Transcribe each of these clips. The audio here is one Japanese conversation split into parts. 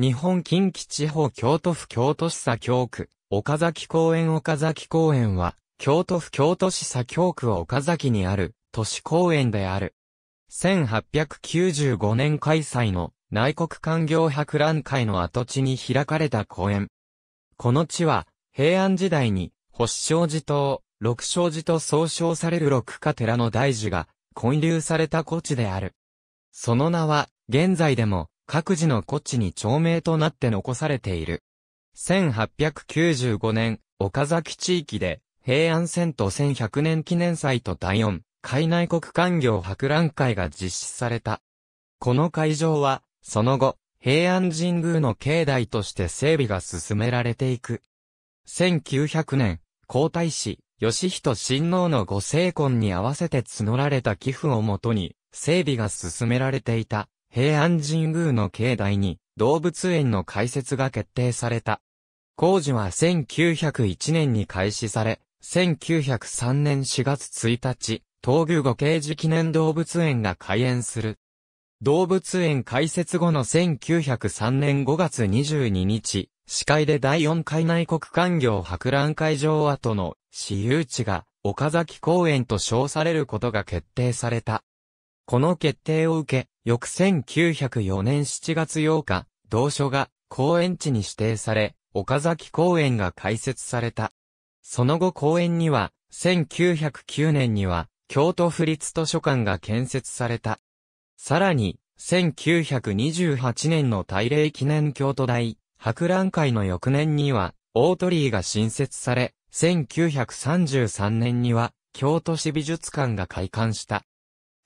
日本近畿地方京都府京都市左京区、岡崎公園岡崎公園は、京都府京都市左京区岡崎にある、都市公園である。1895年開催の内国官業博覧会の跡地に開かれた公園。この地は、平安時代に、星正寺と六正寺と総称される六家寺の大寺が、建立された古地である。その名は、現在でも、各自の古地に町名となって残されている。1895年、岡崎地域で、平安遷都1100年記念祭と第4、海内国官業博覧会が実施された。この会場は、その後、平安神宮の境内として整備が進められていく。1900年、皇太子、義人親王のご成婚に合わせて募られた寄付をもとに、整備が進められていた。平安神宮の境内に動物園の開設が決定された。工事は1901年に開始され、1903年4月1日、東宮五景寺記念動物園が開園する。動物園開設後の1903年5月22日、司会で第4回内国官業博覧会場跡の私有地が岡崎公園と称されることが決定された。この決定を受け、翌1904年7月8日、同所が公園地に指定され、岡崎公園が開設された。その後公園には、1909年には、京都府立図書館が建設された。さらに、1928年の大礼記念京都大、博覧会の翌年には、大鳥居が新設され、1933年には、京都市美術館が開館した。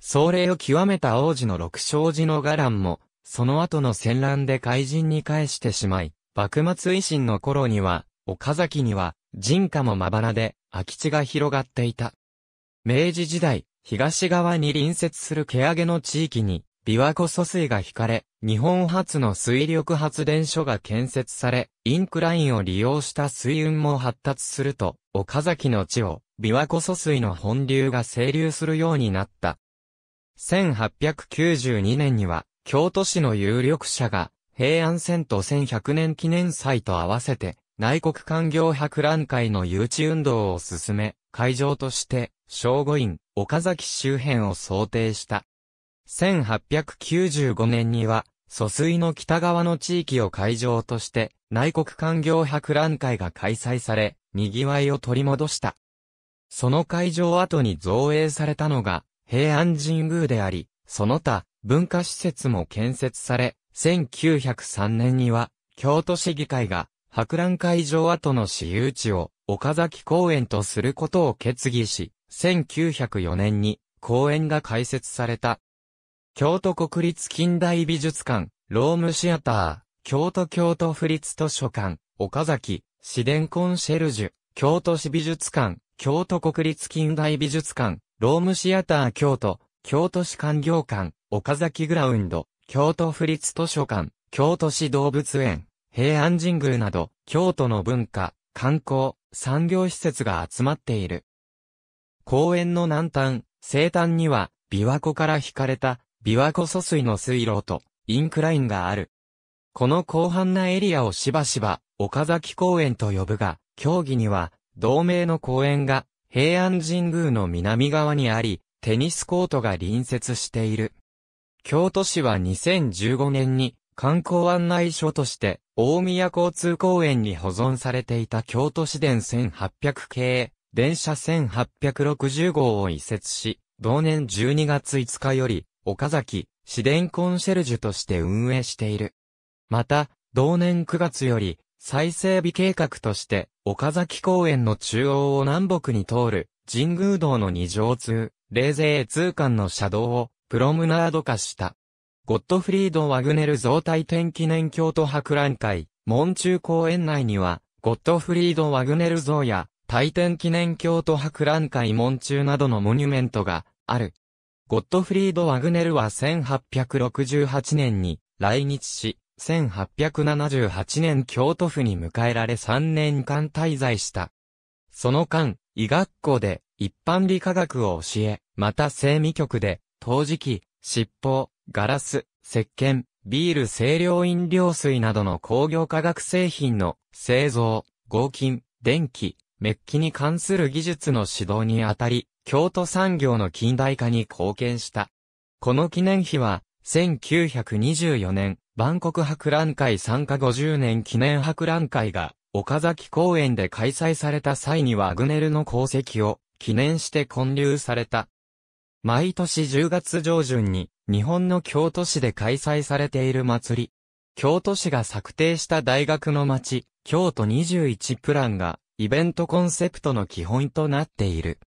壮麗を極めた王子の六勝寺の伽藍も、その後の戦乱で怪人に返してしまい、幕末維新の頃には、岡崎には、人家もまばらで、空き地が広がっていた。明治時代、東側に隣接する毛上げの地域に、琵琶湖疎水が引かれ、日本初の水力発電所が建設され、インクラインを利用した水運も発達すると、岡崎の地を、琵琶湖疎水の本流が清流するようになった。1892年には、京都市の有力者が、平安遷都1100年記念祭と合わせて、内国官業博覧会の誘致運動を進め、会場として、正午院、岡崎周辺を想定した。1895年には、疎水の北側の地域を会場として、内国官業博覧会が開催され、賑わいを取り戻した。その会場後に造営されたのが、平安神宮であり、その他、文化施設も建設され、1903年には、京都市議会が、博覧会場跡の私有地を、岡崎公園とすることを決議し、1904年に、公園が開設された。京都国立近代美術館、ロームシアター、京都京都府立図書館、岡崎、市電コンシェルジュ、京都市美術館、京都国立近代美術館、ロームシアター京都、京都市官業館、岡崎グラウンド、京都府立図書館、京都市動物園、平安神宮など、京都の文化、観光、産業施設が集まっている。公園の南端、西端には、琵琶湖から引かれた、琵琶湖疎水の水路と、インクラインがある。この広範なエリアをしばしば、岡崎公園と呼ぶが、競技には、同名の公園が平安神宮の南側にあり、テニスコートが隣接している。京都市は2015年に観光案内所として大宮交通公園に保存されていた京都市電1800系電車1860号を移設し、同年12月5日より岡崎市電コンシェルジュとして運営している。また、同年9月より再整備計画として、岡崎公園の中央を南北に通る、神宮道の二条通、冷静通館の車道を、プロムナード化した。ゴットフリード・ワグネル増大天記念京都博覧会、門中公園内には、ゴットフリード・ワグネル像や、大天記念京都博覧会門中などのモニュメントがある。ゴットフリード・ワグネルは1868年に来日し、1878年京都府に迎えられ3年間滞在した。その間、医学校で一般理科学を教え、また精味局で、陶磁器、尻尾、ガラス、石鹸、ビール清涼飲料水などの工業化学製品の製造、合金、電気、メッキに関する技術の指導にあたり、京都産業の近代化に貢献した。この記念碑は、1924年、万国博覧会参加50年記念博覧会が、岡崎公園で開催された際にはアグネルの功績を記念して建立された。毎年10月上旬に日本の京都市で開催されている祭り。京都市が策定した大学の街、京都21プランがイベントコンセプトの基本となっている。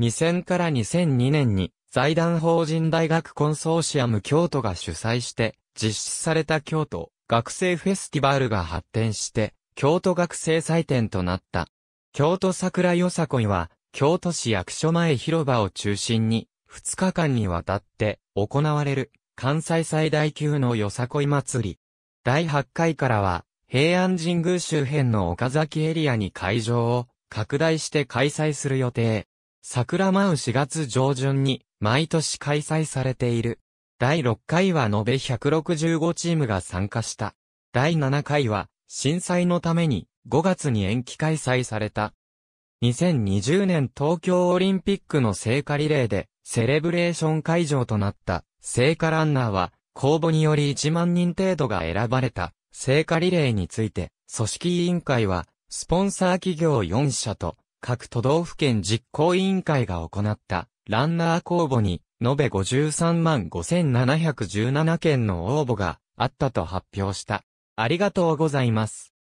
2000から2002年に財団法人大学コンソーシアム京都が主催して実施された京都学生フェスティバルが発展して、京都学生祭典となった。京都桜よさこいは、京都市役所前広場を中心に、2日間にわたって行われる、関西最大級のよさこい祭り。第8回からは、平安神宮周辺の岡崎エリアに会場を拡大して開催する予定。桜舞う4月上旬に毎年開催されている。第6回は延べ165チームが参加した。第7回は、震災のために5月に延期開催された。2020年東京オリンピックの聖火リレーでセレブレーション会場となった聖火ランナーは公募により1万人程度が選ばれた聖火リレーについて組織委員会はスポンサー企業4社と各都道府県実行委員会が行ったランナー公募に延べ53万5717件の応募があったと発表した。ありがとうございます。